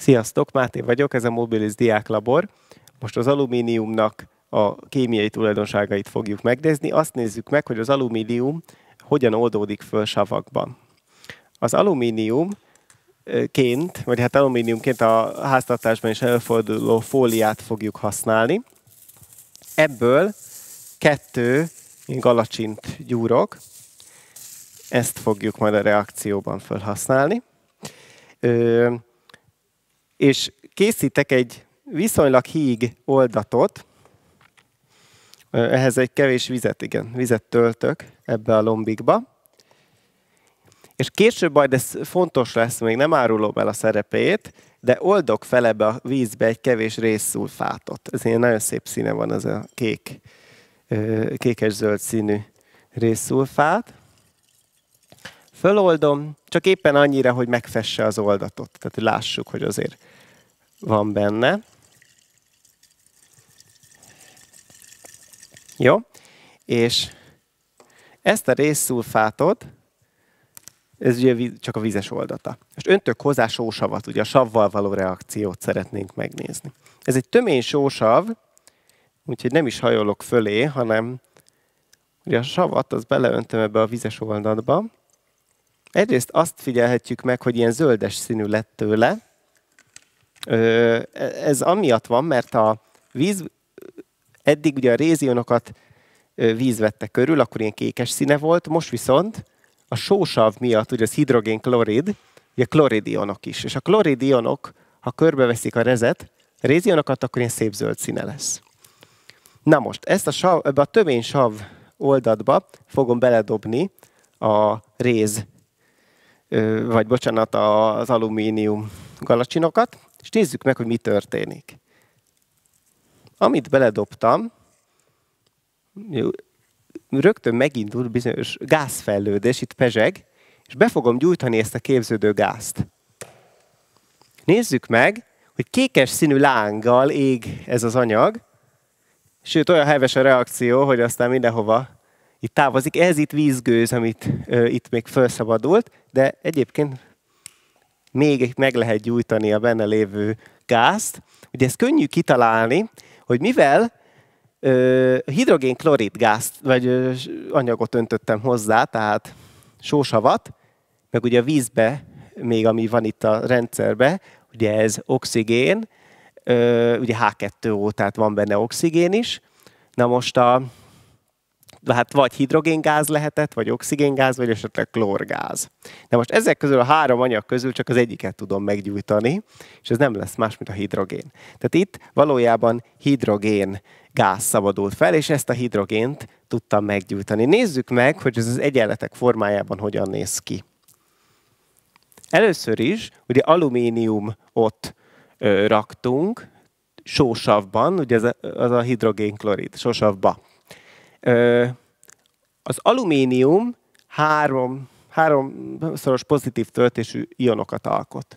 Sziasztok, Máté vagyok, ez a Mobilis Diák Labor. Most az alumíniumnak a kémiai tulajdonságait fogjuk megnézni. Azt nézzük meg, hogy az alumínium hogyan oldódik föl savakban. Az alumínium ként, vagy hát alumíniumként a háztartásban is előforduló fóliát fogjuk használni. Ebből kettő galacsint gyúrok, ezt fogjuk majd a reakcióban felhasználni és készítek egy viszonylag híg oldatot, ehhez egy kevés vizet, igen, vizet töltök ebbe a lombikba, és később majd ez fontos lesz, még nem árulom el a szerepét, de oldok fel ebbe a vízbe egy kevés részszulfátot. Ez ilyen nagyon szép színe van, ez a kék, kékes-zöld színű részszulfát föloldom, csak éppen annyira, hogy megfesse az oldatot. Tehát hogy lássuk, hogy azért van benne. Jó? És ezt a részszulfátot, ez ugye csak a vízes oldata. Most öntök hozzá sósavat, ugye a savval való reakciót szeretnénk megnézni. Ez egy tömény sósav, úgyhogy nem is hajolok fölé, hanem ugye a savat, az beleöntöm ebbe a vizes oldatba, Egyrészt azt figyelhetjük meg, hogy ilyen zöldes színű lett tőle. Ez amiatt van, mert a víz, eddig ugye a rézionokat víz vette körül, akkor ilyen kékes színe volt, most viszont a sósav miatt, ugye az hidrogén-klorid, ugye kloridionok is. És a kloridionok, ha körbeveszik a rezet, rézionokat, akkor ilyen szép zöld színe lesz. Na most, ezt a sav, ebbe a tömény sav oldatba fogom beledobni a réz vagy bocsánat, az alumínium galacsinokat, és nézzük meg, hogy mi történik. Amit beledobtam, rögtön megindul bizonyos gázfejlődés, itt pezseg, és be fogom gyújtani ezt a képződő gázt. Nézzük meg, hogy kékes színű lánggal ég ez az anyag, sőt olyan heves a reakció, hogy aztán mindenhova itt távozik. Ez itt vízgőz, amit ö, itt még felszabadult, de egyébként még meg lehet gyújtani a benne lévő gázt. Ugye ezt könnyű kitalálni, hogy mivel ö, hidrogénklorid gázt, vagy ö, anyagot öntöttem hozzá, tehát sósavat, meg ugye a vízbe, még ami van itt a rendszerbe, ugye ez oxigén, ö, ugye H2O, tehát van benne oxigén is. Na most a hát vagy hidrogéngáz lehetett, vagy oxigéngáz, vagy esetleg klórgáz. De most ezek közül a három anyag közül csak az egyiket tudom meggyújtani, és ez nem lesz más, mint a hidrogén. Tehát itt valójában hidrogén gáz szabadult fel, és ezt a hidrogént tudtam meggyújtani. Nézzük meg, hogy ez az egyenletek formájában hogyan néz ki. Először is, ugye alumíniumot ö, raktunk sósavban, ugye ez a, az a hidrogénklorid, sósavba. Az alumínium három, háromszoros pozitív töltésű ionokat alkot.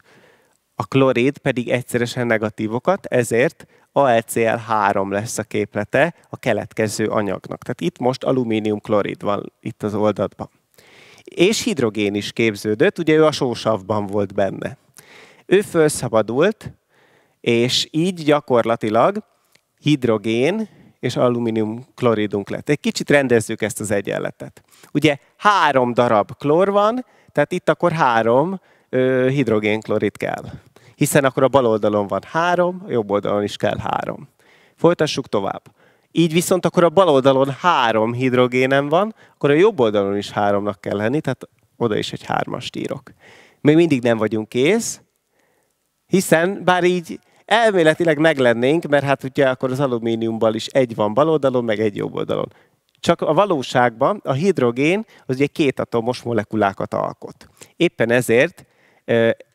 A klorid pedig egyszeresen negatívokat, ezért AlCl3 lesz a képlete a keletkező anyagnak. Tehát itt most alumínium klorid van itt az oldatban. És hidrogén is képződött, ugye ő a sósavban volt benne. Ő felszabadult, és így gyakorlatilag hidrogén és alumínium kloridunk lett. Egy kicsit rendezzük ezt az egyenletet. Ugye három darab klor van, tehát itt akkor három ö, hidrogénklorid kell. Hiszen akkor a bal oldalon van három, a jobb oldalon is kell három. Folytassuk tovább. Így viszont akkor a bal oldalon három hidrogénem van, akkor a jobb oldalon is háromnak kell lenni, tehát oda is egy hármast írok. Még mindig nem vagyunk kész, hiszen bár így elméletileg meglennénk, mert hát ugye akkor az alumíniumban is egy van bal oldalon, meg egy jobb oldalon. Csak a valóságban a hidrogén az ugye két atomos molekulákat alkot. Éppen ezért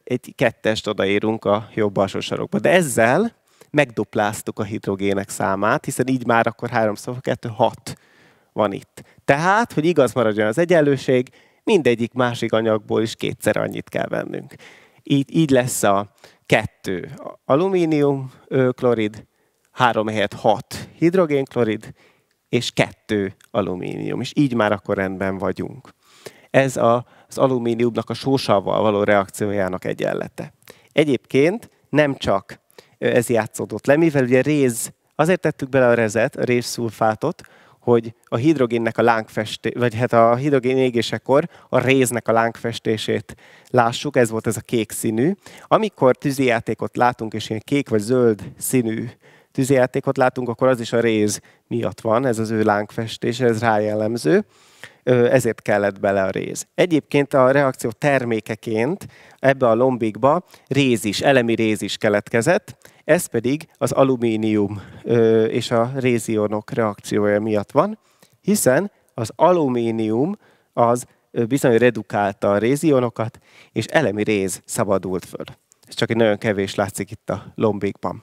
egy kettest odaérünk a jobb alsó sarokba. De ezzel megdupláztuk a hidrogének számát, hiszen így már akkor 3 szóval 2, 6 van itt. Tehát, hogy igaz maradjon az egyenlőség, mindegyik másik anyagból is kétszer annyit kell vennünk. Így, így lesz a, 2 alumínium klorid, 3 helyett 6 hidrogénklorid, és 2 alumínium, és így már akkor rendben vagyunk. Ez a, az alumíniumnak a sósavval való reakciójának egyenlete. Egyébként nem csak ez játszódott le, mivel ugye réz, azért tettük bele a rezet, a rézszulfátot, hogy a hidrogénnek a lángfesté, vagy hát a hidrogén égésekor a réznek a lángfestését lássuk, ez volt ez a kék színű. Amikor tűzijátékot látunk, és ilyen kék vagy zöld színű tűzijátékot látunk, akkor az is a réz miatt van, ez az ő lángfestése, ez rájellemző ezért kellett bele a réz. Egyébként a reakció termékeként ebbe a lombikba réz is, elemi réz is keletkezett, ez pedig az alumínium és a rézionok reakciója miatt van, hiszen az alumínium az bizony redukálta a rézionokat, és elemi réz szabadult föl. Ez csak egy nagyon kevés látszik itt a lombikban.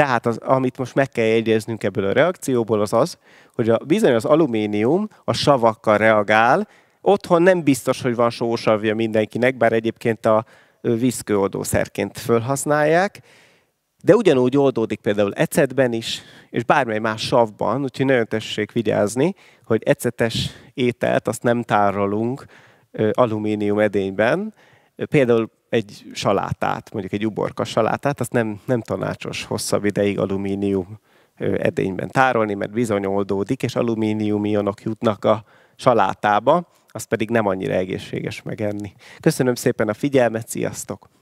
Tehát az, amit most meg kell jegyeznünk ebből a reakcióból, az az, hogy a bizony az alumínium a savakkal reagál, otthon nem biztos, hogy van sósavja mindenkinek, bár egyébként a vízkőoldószerként felhasználják, de ugyanúgy oldódik például ecetben is, és bármely más savban, úgyhogy nagyon tessék vigyázni, hogy ecetes ételt azt nem tárolunk alumínium edényben. Például egy salátát, mondjuk egy uborka salátát, azt nem, nem tanácsos hosszabb ideig alumínium edényben tárolni, mert bizony oldódik, és alumínium ionok jutnak a salátába, azt pedig nem annyira egészséges megenni. Köszönöm szépen a figyelmet, sziasztok!